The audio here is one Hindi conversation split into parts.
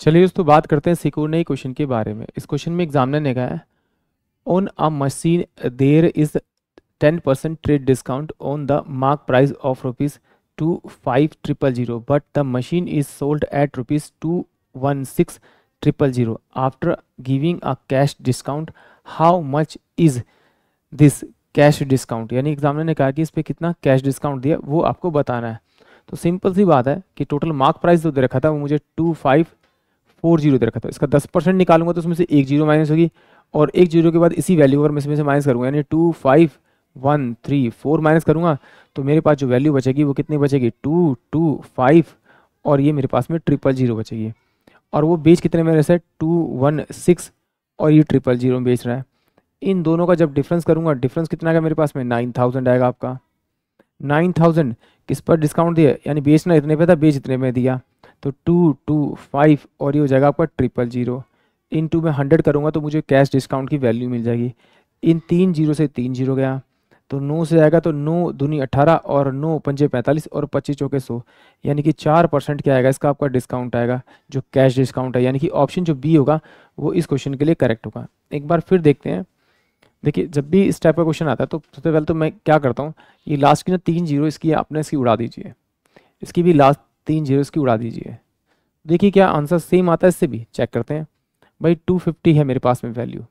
चलिए दोस्तों बात करते हैं सिकुड़ने क्वेश्चन के बारे में इस क्वेश्चन में एग्जामिनर ने कहा है on a machine there is ten percent trade discount on the mark price of rupees two five triple zero but the machine is sold at rupees two one six triple zero after giving a cash discount how much is this cash discount यानी एग्जामिनर ने कहा कि इस पर कितना कैश डिस्काउंट दिया वो आपको बताना है तो सिंपल सी बात है कि टोटल मार्क प्राइस जो दे रखा था वो मुझे टू फाइव फोर जीरो दे रखा था इसका दस परसेंट निकालूंगा तो उसमें से एक जीरो माइनस होगी और एक जीरो के बाद इसी वैल्यू अगर मैं इसमें से माइनस करूँगा यानी two five one three four minus करूँगा तो मेरे पास जो वैल्यू बचेगी वो कितनी बचेगी टू टू फाइव और ये मेरे पास में ट्रिपल जीरो बचेगी और वो बेच कितने में रहा है टू वन सिक्स और ये ट्रिपल जीरो में बेच रहा है इन दोनों का जब डिफरेंस करूँगा डिफरेंस कितना आएगा मेरे पास में नाइन थाउजेंड आएगा आपका नाइन थाउजेंड किस पर डिस्काउंट दिया यानी बेचना इतने पे था बेच इतने में दिया तो टू टू फाइव और ये हो जाएगा आपका ट्रिपल जीरो इन टू मैं हंड्रेड करूँगा तो मुझे कैश डिस्काउंट की वैल्यू मिल जाएगी इन तीन जीरो से तीन जीरो गया तो नौ से आएगा तो नौ दूनी अठारह और नौ पंजे पैंतालीस और पच्चीस चौके सौ यानी कि चार परसेंट क्या आएगा इसका आपका डिस्काउंट आएगा जो कैश डिस्काउंट है यानी कि ऑप्शन जो बी होगा वो इस क्वेश्चन के लिए करेक्ट होगा एक बार फिर देखते हैं देखिए जब भी इस टाइप का क्वेश्चन आता है तो सबसे पहले तो मैं क्या करता हूँ ये लास्ट की ना तीन जीरो इसकी आपने इसकी उड़ा दीजिए इसकी भी लास्ट तीन जीरो की उड़ा दीजिए देखिए क्या आंसर सेम आता है इससे भी चेक करते हैं भाई टू फिफ्टी है मेरे पास में वैल्यू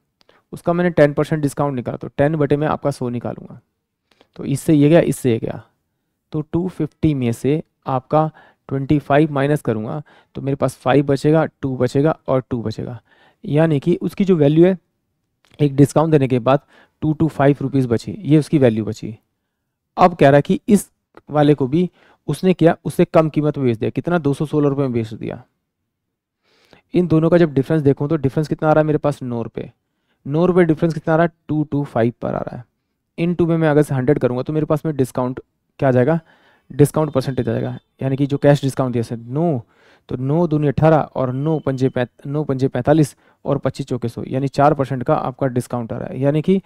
उसका मैंने टेन परसेंट डिस्काउंट निकाला तो टेन बटे में आपका सौ निकालूंगा तो इससे ये गया इससे ये गया तो टू फिफ्टी में से आपका ट्वेंटी फाइव माइनस करूँगा तो मेरे पास फाइव बचेगा टू बचेगा और टू बचेगा यानी कि उसकी जो वैल्यू है एक डिस्काउंट देने के बाद टू टू फाइव रुपीज़ बची ये उसकी वैल्यू बची अब कह रहा है कि इस वाले को भी उसने किया उससे कम कीमत में बेच दिया कितना दो सौ सोलह रुपये में बेच दिया इन दोनों का जब डिफरेंस देखूँ तो डिफरेंस कितना आ रहा है मेरे पास नौ रुपये नौ रुपये डिफरेंस कितना आ रहा है टू टू फाइव पर आ रहा है इन टू में मैं अगर से हंड्रेड करूँगा तो मेरे पास में डिस्काउंट क्या आ जाएगा डिस्काउंट परसेंटेज आ जाएगा यानी कि जो कैश डिस्काउंट दिया सर नो तो नौ दूनी अठारह और नौ पंजे नौ पंजे पैंतालीस और पच्चीस चौके सौ यानी चार परसेंट का आपका डिस्काउंट आ रहा है यानी कि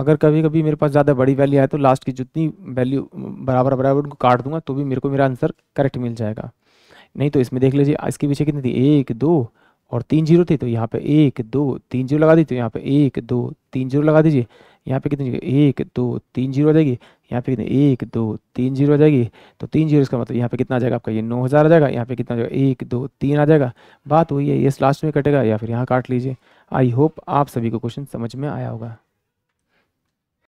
अगर कभी कभी मेरे पास ज़्यादा बड़ी वैल्यू आए तो लास्ट की जितनी वैल्यू बराबर बराबर उनको काट दूंगा तो भी मेरे को मेरा आंसर करेक्ट मिल जाएगा नहीं तो इसमें देख लीजिए इसके पीछे कितनी थी एक दो और तीन जीरो थे तो यहाँ पे एक दो तीन जीरो लगा दी तो यहाँ पे एक दो तीन जीरो लगा दीजिए यहाँ पे कितनी एक दो तीन जीरो आ जाएगी यहाँ पे कितनी एक दो तीन जीरो आ जाएगी तो तीन जीरो इसका मतलब यहाँ पे कितना आ जाएगा आपका ये नौ हज़ार आ जाएगा यहाँ पे कितना जाएगा एक दो तीन आ जाएगा बात वही है ये लास्ट में कटेगा या फिर यहाँ काट लीजिए आई होप आप सभी को क्वेश्चन समझ में आया होगा